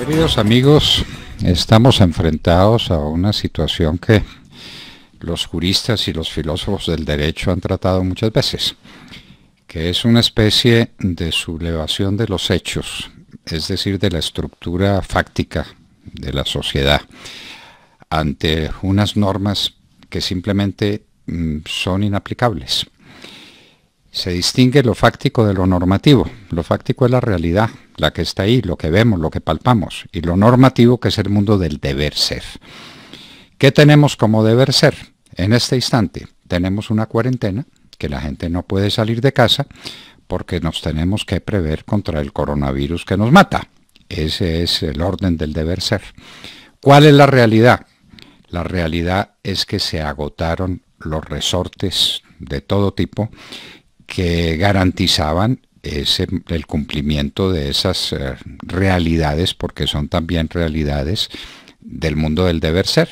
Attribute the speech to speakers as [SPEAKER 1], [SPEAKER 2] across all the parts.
[SPEAKER 1] Queridos amigos, estamos enfrentados a una situación que los juristas y los filósofos del derecho han tratado muchas veces, que es una especie de sublevación de los hechos, es decir, de la estructura fáctica de la sociedad, ante unas normas que simplemente mm, son inaplicables. Se distingue lo fáctico de lo normativo. Lo fáctico es la realidad, la que está ahí, lo que vemos, lo que palpamos, y lo normativo que es el mundo del deber ser. ¿Qué tenemos como deber ser? En este instante tenemos una cuarentena, que la gente no puede salir de casa porque nos tenemos que prever contra el coronavirus que nos mata. Ese es el orden del deber ser. ¿Cuál es la realidad? La realidad es que se agotaron los resortes de todo tipo que garantizaban el cumplimiento de esas eh, realidades, porque son también realidades del mundo del deber ser,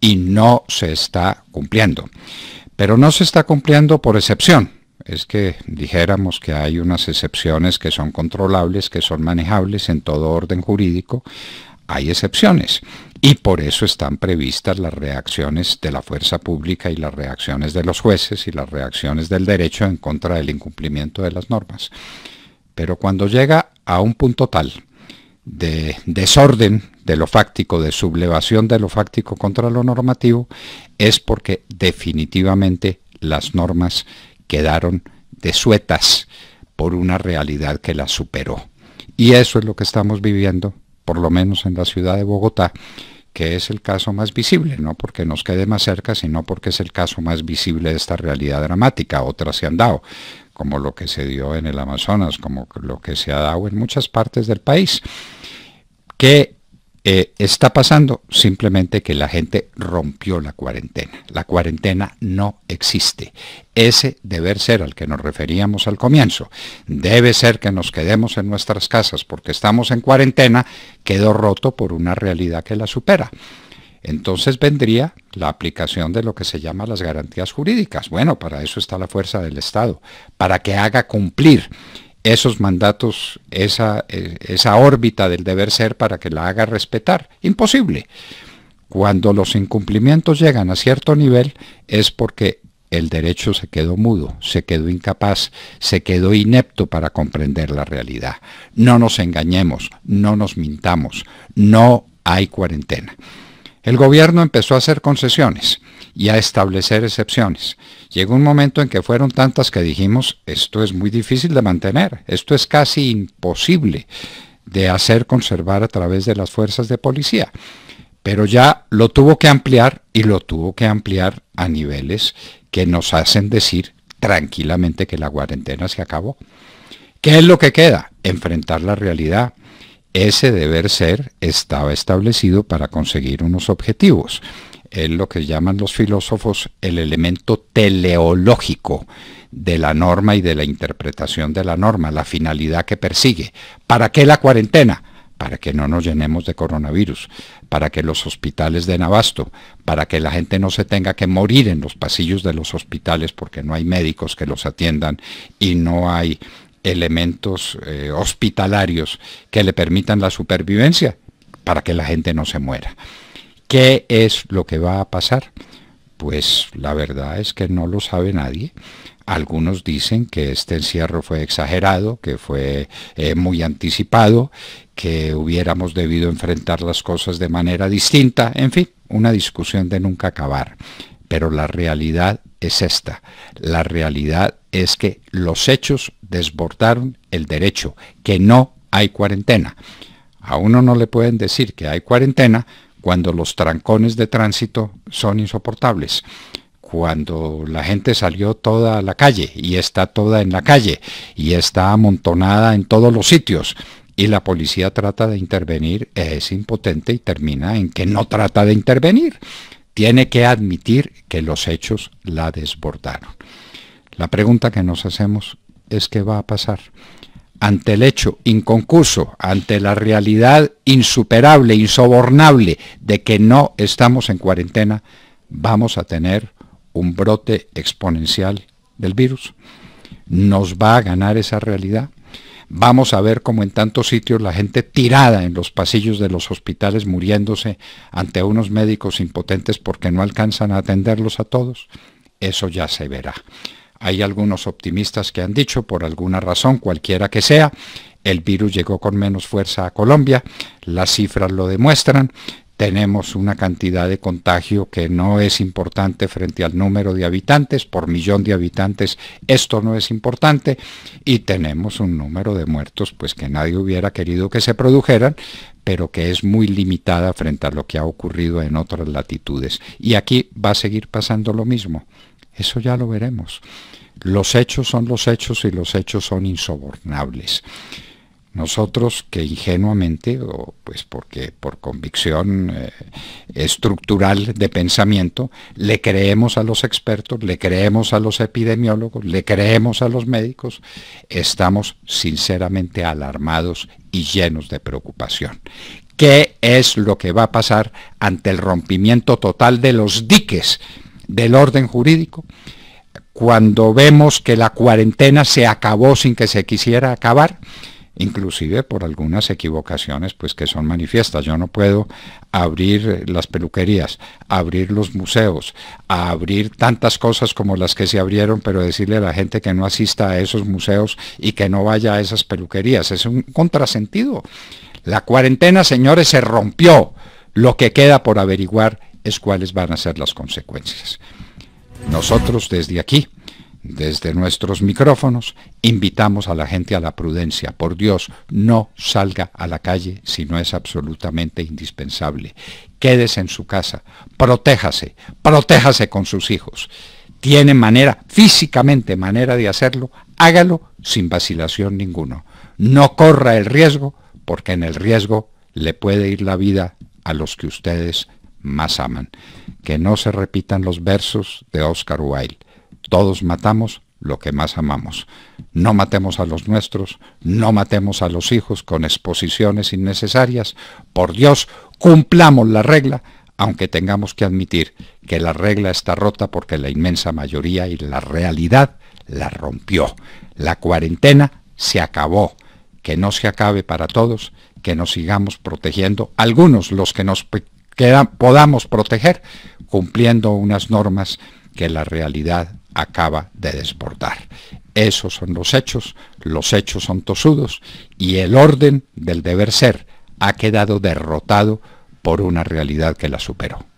[SPEAKER 1] y no se está cumpliendo. Pero no se está cumpliendo por excepción. Es que dijéramos que hay unas excepciones que son controlables, que son manejables en todo orden jurídico. Hay excepciones y por eso están previstas las reacciones de la fuerza pública y las reacciones de los jueces y las reacciones del derecho en contra del incumplimiento de las normas. Pero cuando llega a un punto tal de desorden de lo fáctico, de sublevación de lo fáctico contra lo normativo, es porque definitivamente las normas quedaron desuetas por una realidad que las superó. Y eso es lo que estamos viviendo, por lo menos en la ciudad de Bogotá, que es el caso más visible, no porque nos quede más cerca, sino porque es el caso más visible de esta realidad dramática. Otras se han dado, como lo que se dio en el Amazonas, como lo que se ha dado en muchas partes del país, que eh, está pasando simplemente que la gente rompió la cuarentena. La cuarentena no existe. Ese deber ser al que nos referíamos al comienzo. Debe ser que nos quedemos en nuestras casas porque estamos en cuarentena, quedó roto por una realidad que la supera. Entonces vendría la aplicación de lo que se llama las garantías jurídicas. Bueno, para eso está la fuerza del Estado, para que haga cumplir esos mandatos, eh, esa, órbita del deber ser para que la haga respetar. Imposible. Cuando los incumplimientos llegan a cierto nivel es porque el derecho se quedó mudo, se quedó incapaz, se quedó inepto para comprender la realidad. No nos engañemos, no nos mintamos, no hay cuarentena. El gobierno empezó a hacer concesiones y a establecer excepciones. Llegó un momento en que fueron tantas que dijimos, esto es muy difícil de mantener, esto es casi imposible de hacer conservar a través de las fuerzas de policía. Pero ya lo tuvo que ampliar y lo tuvo que ampliar a niveles que nos hacen decir tranquilamente que la cuarentena se acabó. ¿Qué es lo que queda? Enfrentar la realidad ese deber ser estaba establecido para conseguir unos objetivos. Es lo que llaman los filósofos el elemento teleológico de la norma y de la interpretación de la norma, la finalidad que persigue. ¿Para qué la cuarentena? Para que no nos llenemos de coronavirus, para que los hospitales den abasto, para que la gente no se tenga que morir en los pasillos de los hospitales porque no hay médicos que los atiendan y no hay elementos eh, hospitalarios que le permitan la supervivencia para que la gente no se muera. ¿Qué es lo que va a pasar? Pues la verdad es que no lo sabe nadie. Algunos dicen que este encierro fue exagerado, que fue eh, muy anticipado, que hubiéramos debido enfrentar las cosas de manera distinta, en fin, una discusión de nunca acabar pero la realidad es esta. La realidad es que los hechos desbordaron el derecho, que no hay cuarentena. A uno no le pueden decir que hay cuarentena cuando los trancones de tránsito son insoportables, cuando la gente salió toda a la calle y está toda en la calle y está amontonada en todos los sitios y la policía trata de intervenir, es impotente y termina en que no trata de intervenir tiene que admitir que los hechos la desbordaron. La pregunta que nos hacemos es qué va a pasar ante el hecho inconcurso, ante la realidad insuperable, insobornable de que no estamos en cuarentena, vamos a tener un brote exponencial del virus. ¿Nos va a ganar esa realidad? Vamos a ver como en tantos sitios la gente tirada en los pasillos de los hospitales muriéndose ante unos médicos impotentes porque no alcanzan a atenderlos a todos. Eso ya se verá. Hay algunos optimistas que han dicho, por alguna razón, cualquiera que sea, el virus llegó con menos fuerza a Colombia, las cifras lo demuestran, tenemos una cantidad de contagio que no es importante frente al número de habitantes, por millón de habitantes esto no es importante y tenemos un número de muertos pues que nadie hubiera querido que se produjeran, pero que es muy limitada frente a lo que ha ocurrido en otras latitudes. Y aquí va a seguir pasando lo mismo. Eso ya lo veremos. Los hechos son los hechos y los hechos son insobornables. Nosotros que ingenuamente, o pues porque por convicción eh, estructural de pensamiento, le creemos a los expertos, le creemos a los epidemiólogos, le creemos a los médicos, estamos sinceramente alarmados y llenos de preocupación. ¿Qué es lo que va a pasar ante el rompimiento total de los diques del orden jurídico? Cuando vemos que la cuarentena se acabó sin que se quisiera acabar, inclusive por algunas equivocaciones pues que son manifiestas. Yo no puedo abrir las peluquerías, abrir los museos, abrir tantas cosas como las que se abrieron, pero decirle a la gente que no asista a esos museos y que no vaya a esas peluquerías. Es un contrasentido. La cuarentena, señores, se rompió. Lo que queda por averiguar es cuáles van a ser las consecuencias. Nosotros desde aquí desde nuestros micrófonos invitamos a la gente a la prudencia. Por Dios, no salga a la calle si no es absolutamente indispensable. Quédese en su casa, protéjase, protéjase con sus hijos. Tiene manera, físicamente manera de hacerlo, hágalo sin vacilación ninguno. No corra el riesgo, porque en el riesgo le puede ir la vida a los que ustedes más aman. Que no se repitan los versos de Oscar Wilde todos matamos lo que más amamos. No matemos a los nuestros, no matemos a los hijos con exposiciones innecesarias. Por Dios, cumplamos la regla, aunque tengamos que admitir que la regla está rota porque la inmensa mayoría y la realidad la rompió. La cuarentena se acabó. Que no se acabe para todos, que nos sigamos protegiendo, algunos los que nos podamos proteger, cumpliendo unas normas que la realidad acaba de desbordar. Esos son los hechos, los hechos son tosudos y el orden del deber ser ha quedado derrotado por una realidad que la superó.